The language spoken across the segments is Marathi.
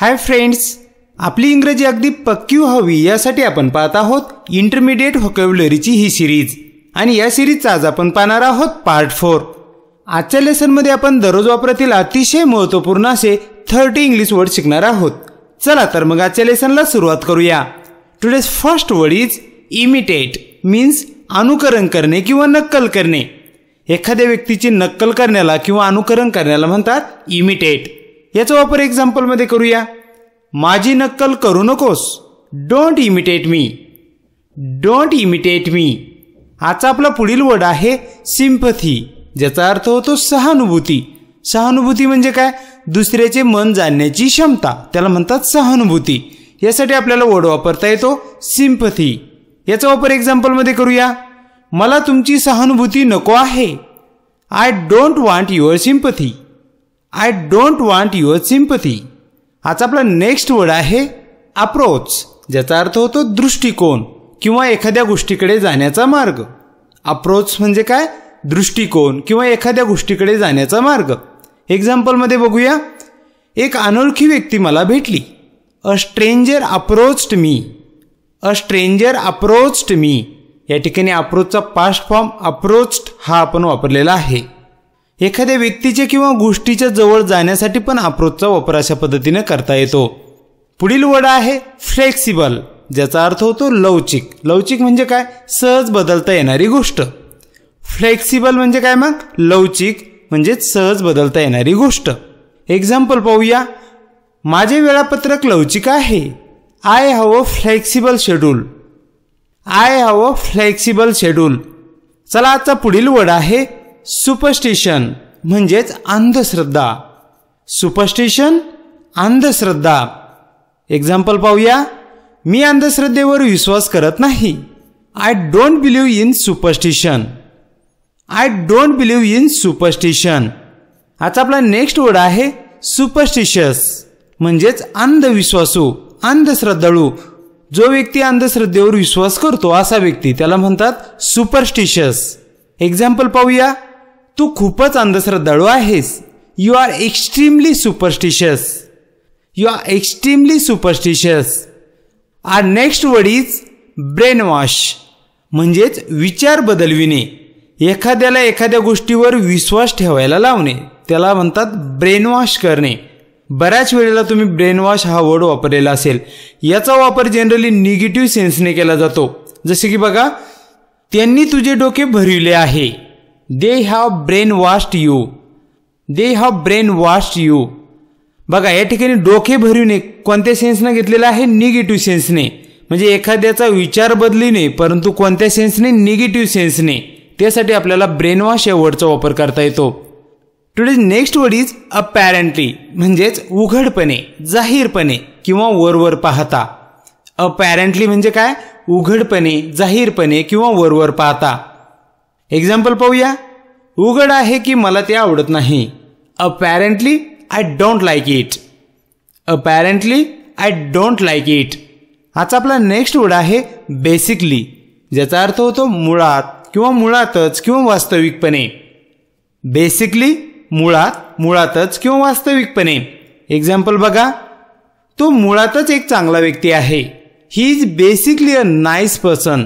हाय फ्रेंड्स आपली इंग्रजी अगदी पक्की हवी यासाठी आपण पाहत आहोत इंटरमिडिएट व्होकॅब्युलरीची ही सिरीज आणि या सिरीजचा आज आपण पाहणार आहोत पार्ट फोर आजच्या लेसनमध्ये आपण दररोज वापरातील अतिशय महत्त्वपूर्ण असे थर्टी इंग्लिश वर्ड शिकणार आहोत चला तर मग आजच्या लेसनला सुरुवात करूया today's first word is imitate means अनुकरण करणे किंवा नक्कल करणे एखाद्या व्यक्तीची नक्कल करण्याला किंवा अनुकरण करण्याला म्हणतात इमिटेट याचा वापर एक्झाम्पलमध्ये करूया माझी नक्कल करू नकोस don't imitate me don't imitate me आजचा आपला पुढील वर्ड आहे सिम्पथी ज्याचा अर्थ होतो सहानुभूती सहानुभूती म्हणजे काय दुसऱ्याचे मन जाणण्याची क्षमता त्याला म्हणतात सहानुभूती यासाठी आपल्याला वर्ड वापरता येतो सिम्पथी याचा वापर एक्झाम्पलमध्ये करूया मला तुमची सहानुभूती नको आहे I don't want your sympathy I don't want your sympathy आज आपला नेक्स्ट वर्ड आहे अप्रोच ज्याचा अर्थ होतो दृष्टिकोन किंवा एखाद्या गोष्टीकडे जाण्याचा मार्ग अप्रोच म्हणजे काय दृष्टिकोन किंवा एखाद्या गोष्टीकडे जाण्याचा मार्ग एक्झाम्पलमध्ये बघूया एक अनोळखी व्यक्ती मला भेटली a stranger approached me a stranger approached me या ठिकाणी अप्रोचचा पास्ट फॉर्म अप्रोच्ड हा आपण वापरलेला आहे एखाद्या व्यक्तीच्या किंवा गोष्टीच्या जवळ जाण्यासाठी पण अप्रोचचा वापर अशा पद्धतीने करता येतो पुढील वड आहे फ्लेक्सिबल ज्याचा अर्थ होतो लवचिक लवचिक म्हणजे काय सहज बदलता येणारी गोष्ट फ्लेक्सिबल म्हणजे काय मग लवचिक म्हणजे सहज बदलता येणारी गोष्ट एक्झाम्पल पाहूया माझे वेळापत्रक लवचिक आहे I a flexible schedule I a flexible schedule चला आजचा पुढील वड आहे सुपरस्टिशन म्हणजेच अंधश्रद्धा सुपरस्टिशन अंधश्रद्धा एक्झाम्पल पाहूया मी अंधश्रद्धेवर विश्वास करत नाही I don't believe in superstition I don't believe in superstition आता आपला नेक्स्ट वर्ड आहे सुपरस्टिशियस म्हणजेच अंधविश्वासू अंधश्रद्धाळू जो व्यक्ती अंधश्रद्धेवर विश्वास करतो असा व्यक्ती त्याला म्हणतात सुपरस्टिशियस एक्झाम्पल पाहूया तू खूपच अंधश्रद्धाळू आहेस you are extremely superstitious you are extremely superstitious our next word is brain wash म्हणजेच विचार बदलविणे एखाद्याला एखाद्या गोष्टीवर विश्वास ठेवायला लावणे त्याला म्हणतात ब्रेनवॉश करणे बऱ्याच वेळेला तुम्ही ब्रेनवॉश हा वर्ड वापरलेला असेल याचा वापर जनरली निगेटिव्ह सेन्सने केला जातो जसे की बघा त्यांनी तुझे डोके भरविले आहे they have brain washed you they have brain washed you बघा या ठिकाणी डोके एक कोणत्या सेन्सने घेतलेलं आहे निगेटिव्ह सेन्सने म्हणजे एखाद्याचा विचार बदलीने परंतु कोणत्या सेन्सने निगेटिव्ह सेन्सने त्यासाठी आपल्याला ब्रेन वॉश या वर्डचा वापर करता येतो today's next word is apparently म्हणजेच उघडपणे जाहीरपणे किंवा वरवर पाहता अपॅरंटली म्हणजे काय उघडपणे जाहीरपणे किंवा वरवर पाहता एक्झाम्पल पाहूया उघड आहे की मला ते आवडत नाही apparently I don't like it apparently I don't like it आता आपला नेक्स्ट वर्ड आहे बेसिकली ज्याचा अर्थ होतो मुळात किंवा मुळातच किंवा वास्तविकपणे बेसिकली मुळात मुळातच किंवा वास्तविकपणे एक्झाम्पल बघा तो मुळातच एक चांगला व्यक्ती आहे he is basically a nice person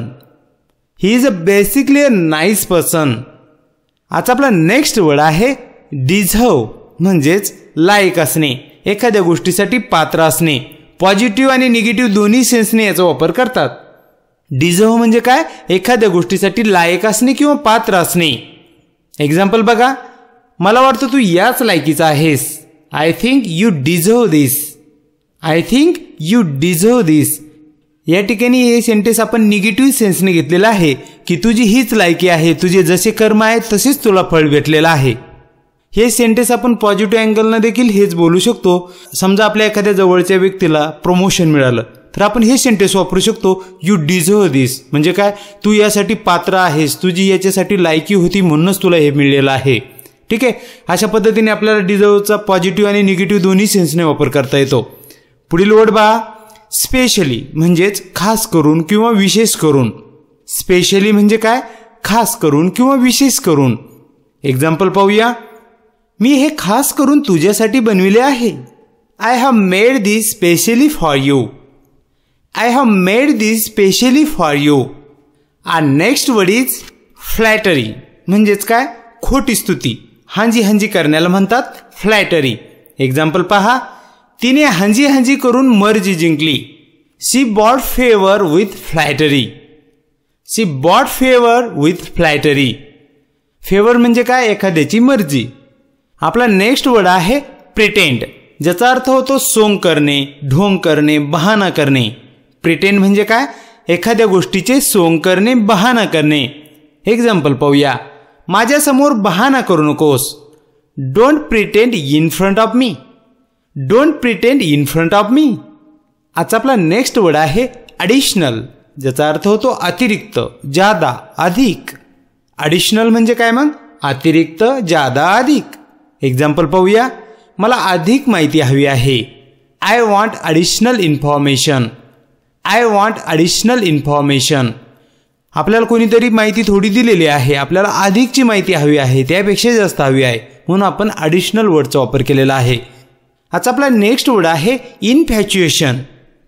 he is a basically a nice person आज आपला नेक्स्ट वर्ड आहे डिझव म्हणजेच लाईक असणे एखाद्या गोष्टीसाठी पात्र असणे पॉझिटिव्ह आणि निगेटिव्ह दोन्ही सेन्सने याचा वापर करतात डिझव म्हणजे काय एखाद्या गोष्टीसाठी लायक असणे किंवा पात्र असणे एक्झाम्पल बघा मला वाटतं तू याच लायकीचा आहेस I think you deserve this I think you deserve this या ठिकाणी हे सेंटेन्स आपण निगेटिव्ह सेन्सने घेतलेला आहे की तुझी हीच लायकी आहे तुझे जसे कर्म आहे तसेच तुला फळ भेटलेलं आहे हे सेंटेन्स आपण पॉझिटिव्ह अँगलनं देखील हेच बोलू शकतो समजा आपल्या एखाद्या जवळच्या व्यक्तीला प्रमोशन मिळालं तर आपण हे सेंटेन्स वापरू शकतो यू डिझर्व दिस म्हणजे काय तू यासाठी पात्र आहेस तुझी याच्यासाठी लायकी होती म्हणूनच तुला हे मिळलेलं आहे ठीक आहे अशा पद्धतीने आपल्याला डिझर्वचा पॉझिटिव्ह आणि निगेटिव्ह दोन्ही सेन्सने वापर करता येतो पुढील वर्ड बा स्पेशली म्हणजेच खास करून किंवा विशेष करून स्पेशली म्हणजे काय खास करून किंवा विशेष करून एक्झाम्पल पाहूया मी हे खास करून तुझ्यासाठी बनविले आहे I have made this specially for you I have made this specially for you ah next word is flattery म्हणजेच काय खोटी स्तुती हांजी हांजी करण्याला म्हणतात फ्लॅटरी एक्झाम्पल पहा तिने हंजी हंजी करून मर्जी जिंकली she bought favour with flattery she bought favour with flattery favour म्हणजे काय एखाद्याची मर्जी आपला नेक्स्ट वर्ड आहे प्रिटेंड ज्याचा अर्थ होतो सोंग करणे ढोंग करणे बहाना करणे प्रिटेंड म्हणजे काय एखाद्या गोष्टीचे सोंग करणे बहाना करणे एक्झाम्पल पाहूया माझ्यासमोर बहाना करू नकोस don't pretend in front of me don't pretend in front of me आजचा आपला नेक्स्ट वर्ड आहे ॲडिशनल ज्याचा अर्थ होतो अतिरिक्त जादा अधिक ॲडिशनल म्हणजे काय मग अतिरिक्त जादा अधिक एक्झाम्पल पाहूया मला अधिक माहिती हवी आहे I want additional information I want additional information आपल्याला कोणीतरी माहिती थोडी दिलेली आहे आपल्याला अधिकची माहिती हवी आहे त्यापेक्षा जास्त हवी आहे म्हणून आपण ॲडिशनल वर्डचा वापर केलेला आहे आता आपला नेक्स्ट वर्ड आहे इनफॅच्युएशन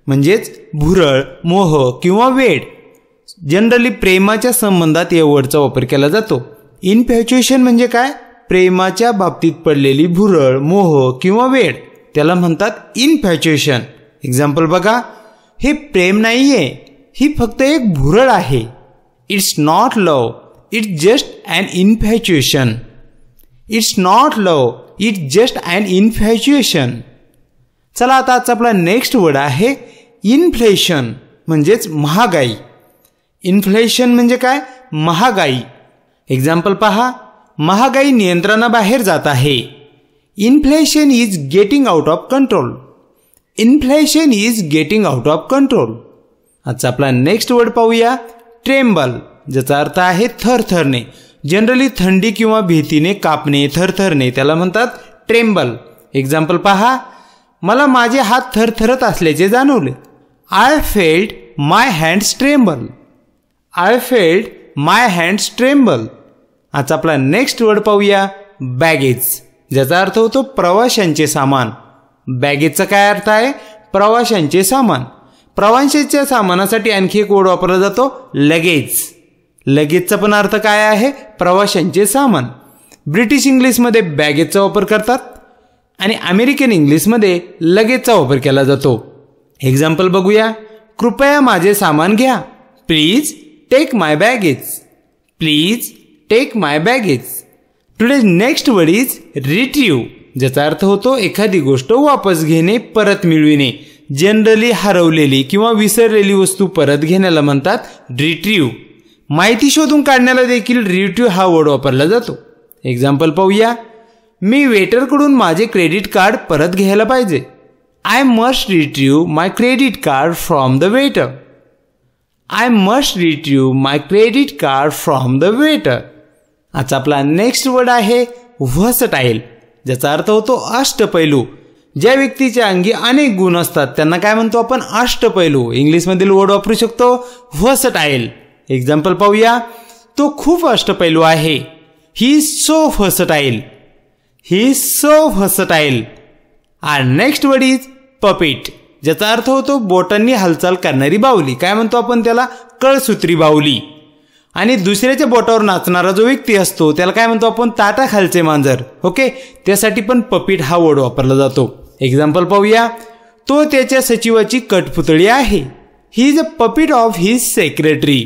म्हणजेच भुरळ मोह किंवा वेड जनरली प्रेमाच्या संबंधात या वर्डचा वापर केला जातो इनफॅच्युएशन म्हणजे काय प्रेमाच्या बाबतीत पडलेली भुरळ मोह किंवा वेड त्याला म्हणतात इनफॅच्युएशन एक्झाम्पल बघा हे प्रेम नाही आहे ही फक्त एक भुरळ आहे it's not love it's just and infatuation it's not love it just and infatuation चला आता आजचा आपला नेक्स्ट वर्ड आहे इन्फ्लेशन म्हणजेच महागाई इन्फ्लेशन म्हणजे काय महागाई एक्झाम्पल पहा महागाई नियंत्रणाबाहेर जात आहे inflation is getting out of control inflation is getting out of control आजचा आपला नेक्स्ट वर्ड पाहूया ट्रेम्बल ज्याचा अर्थ आहे थरथरणे जनरली थंडी किंवा भीतीने कापणे थरथरणे त्याला म्हणतात ट्रेंबल एक्झाम्पल पहा मला माझे हात थरथरत असल्याचे जाणवले I felt my hands tremble I felt my hands tremble आज आपला नेक्स्ट वर्ड पाहूया बॅगेज ज्याचा अर्थ होतो प्रवाशांचे सामान बॅगेजचा काय अर्थ आहे प्रवाशांचे सामान प्रवाशांच्या सामानासाठी आणखी एक वर्ड वापरला जातो लगेज लगेजचा पण अर्थ काय आहे प्रवाशांचे सामान ब्रिटिश इंग्लिशमध्ये बॅगेजचा वापर करतात आणि अमेरिकन इंग्लिशमध्ये लगेजचा वापर केला जातो एक्झाम्पल बघूया कृपया माझे सामान घ्या please take my baggage please take my baggage today next word is retrieve ज्याचा अर्थ होतो एखादी गोष्ट वापस घेणे परत मिळविणे जनरली हरवलेली किंवा विसरलेली वस्तू परत घेण्याला म्हणतात रिट्रीव माहिती शोधून काढण्याला देखील रिट्यू हा वर्ड वापरला जातो एक्झाम्पल पाहूया मी वेटरकडून माझे क्रेडिट कार्ड परत घ्यायला पाहिजे I must retrieve my credit card from the waiter I must retrieve my credit card from the waiter आता आपला नेक्स्ट वर्ड आहे टाईल ज्याचा अर्थ होतो अष्टपैलू ज्या व्यक्तीच्या अंगी अनेक गुण असतात त्यांना काय म्हणतो आपण अष्टपैलू इंग्लिशमधील वर्ड वापरू शकतो टाईल एक्झाम्पल पाहूया तो खूप अष्टपैलू आहे he so versatile he so versatile our next word is puppet ज्याचा अर्थ होतो बोटांनी हालचाल करणारी बाहुली काय म्हणतो आपण त्याला कळसूत्री बाहुली आणि दुसऱ्याच्या बोटावर नाचणारा जो व्यक्ती असतो त्याला काय म्हणतो आपण ताटा खालचे मांजर ओके त्यासाठी पण पपीट हा वर्ड वापरला जातो एक्झाम्पल पाहूया तो त्याच्या सचिवाची कटपुतळी आहे he is a puppet of his secretary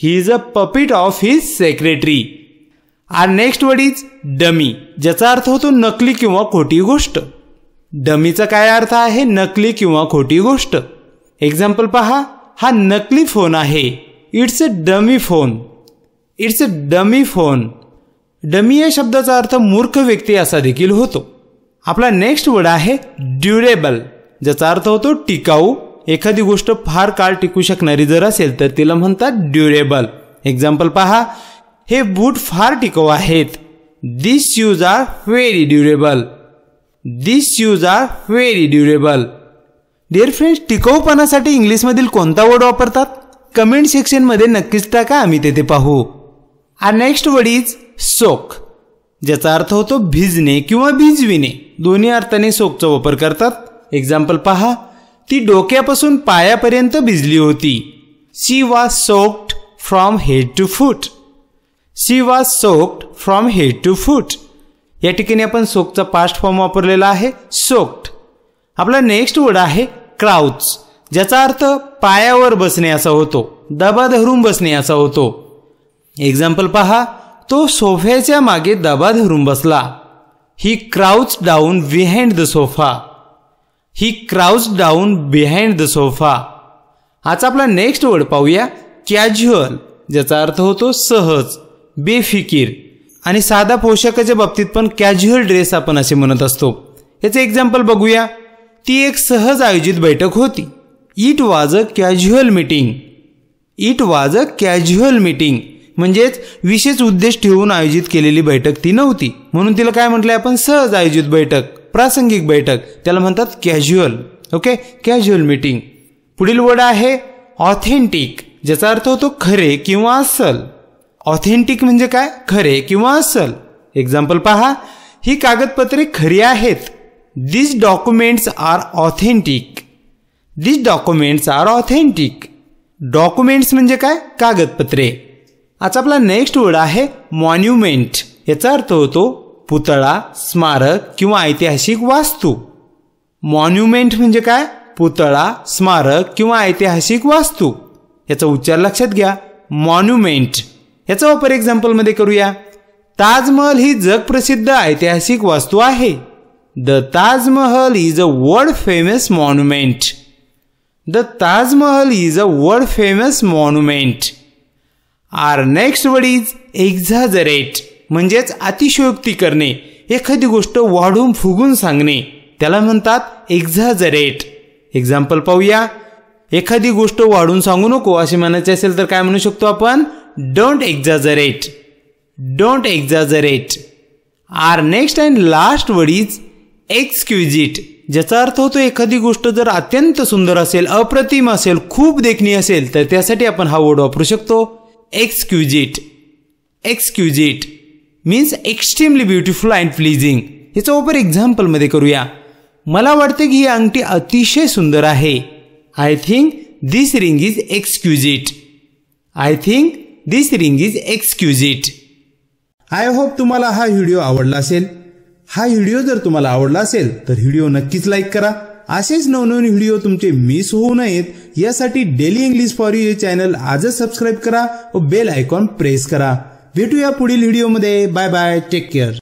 he is a puppet of his secretary our next word is dummy ज्याचा अर्थ होतो नकली किंवा खोटी गोष्ट डमीचा काय अर्थ आहे नकली किंवा खोटी गोष्ट एक्झाम्पल पहा हा नकली फोन आहे it's a dummy phone it's a dummy phone dummy या शब्दाचा अर्थ मूर्ख व्यक्ती असा देखील होतो आपला नेक्स्ट वर्ड आहे ड्युरेबल ज्याचा अर्थ होतो टिकाऊ एखादी गोष्ट फार काळ टिकू शकणारी जर असेल तर तिला म्हणतात ड्युरेबल एक्झाम्पल पहा हे बूट फार टिकव आहेत this shoes are very durable this shoes are very durable dear friends टिकवपणासाठी इंग्लिशमधील कोणता वर्ड वापरतात कमेंट सेक्शनमध्ये नक्कीच टाका आम्ही तेथे पाहू ah next word is soak ज्याचा अर्थ होतो भिजणे किंवा भिजविणे दोन्ही अर्थाने सोकचा वापर करतात एक्झाम्पल पहा ती डोक्यापासून पायापर्यंत भिजली होती she was soaked from head to foot she was soaked from head to foot या ठिकाणी आपण सोकचा पास्ट फॉर्म वापरलेला आहे सोक्ड आपला नेक्स्ट वर्ड आहे क्राउच ज्याचा अर्थ पायावर बसणे असा होतो दबा धरून बसणे असा होतो एक्झाम्पल पहा तो सोफ्याच्या मागे दबा धरून बसला he crouch down behind the sofa he crouch down behind the sofa आज आपला नेक्स्ट वर्ड पाहूया कॅज्युअल ज्याचा अर्थ होतो सहज बेफिकीर आणि साधा पोशाखाच्या बाबतीत पण कॅज्युअल ड्रेस आपण असे म्हणत असतो याचं एक्झाम्पल बघूया ती एक सहज आयोजित बैठक होती it was a casual meeting it was a casual meeting म्हणजेच विशेष उद्देश ठेवून आयोजित केलेली बैठक ती नव्हती म्हणून तिला काय म्हटलंय आपण सहज आयोजित बैठक प्रासंगिक बैठक त्याला म्हणतात कॅज्युअल ओके कॅज्युअल मीटिंग पुढील वर्ड आहे ऑथेंटिक ज्याचा अर्थ होतो खरे किंवा अस्सल ऑथेंटिक म्हणजे काय खरे किंवा अस्सल एक्झाम्पल पहा ही कागदपत्रे खरी आहेत this documents are authentic this documents are authentic documents म्हणजे काय कागदपत्रे आज आपला नेक्स्ट वर्ड आहे मॉन्युमेंट याचा अर्थ होतो पुतळा स्मारक किंवा ऐतिहासिक वास्तू मॉन्युमेंट म्हणजे काय पुतळा स्मारक किंवा ऐतिहासिक वास्तू याचा उच्चार लक्षात घ्या मॉन्युमेंट याचा वापर एक्झाम्पलमध्ये करूया ताजमहल ही जगप्रसिद्ध ऐतिहासिक वास्तू आहे the Taj Mahal is a world famous monument the Taj Mahal is a world famous monument our next word is exaggerate म्हणजेच अतिशयोक्ती करणे एखादी गोष्ट वाढून फुगून सांगणे त्याला म्हणतात एक्झाजरेट एक्झाम्पल पाहूया एखादी गोष्ट वाढून सांगू नको असे म्हणायचे असेल तर काय म्हणू शकतो आपण don't exaggerate don't exaggerate our next and last word is exquisite ज्याचा अर्थ होतो एखादी गोष्ट जर अत्यंत सुंदर असेल अप्रतिम असेल खूप देखणी असेल तर त्यासाठी आपण हा वर्ड वापरू शकतो exquisite exquisite means extremely beautiful and pleasing याचा ओपर एक्झाम्पलमध्ये करूया मला वाटतं की ही अंगठी अतिशय सुंदर आहे I think this ring is exquisite I think this ring is exquisite I hope तुम्हाला हा व्हिडिओ आवडला असेल हा व्हिडिओ जर तुम्हाला आवडला असेल तर व्हिडिओ नक्कीच लाईक करा असेच नवनवीन व्हिडिओ तुमचे मिस होऊ नयेत यासाठी डेली इंग्लिश फॉर यू हे चॅनल आजच सबस्क्राईब करा व बेल आयकॉन प्रेस करा भेटूया पुढील व्हिडिओमध्ये बाय बाय टेक केअर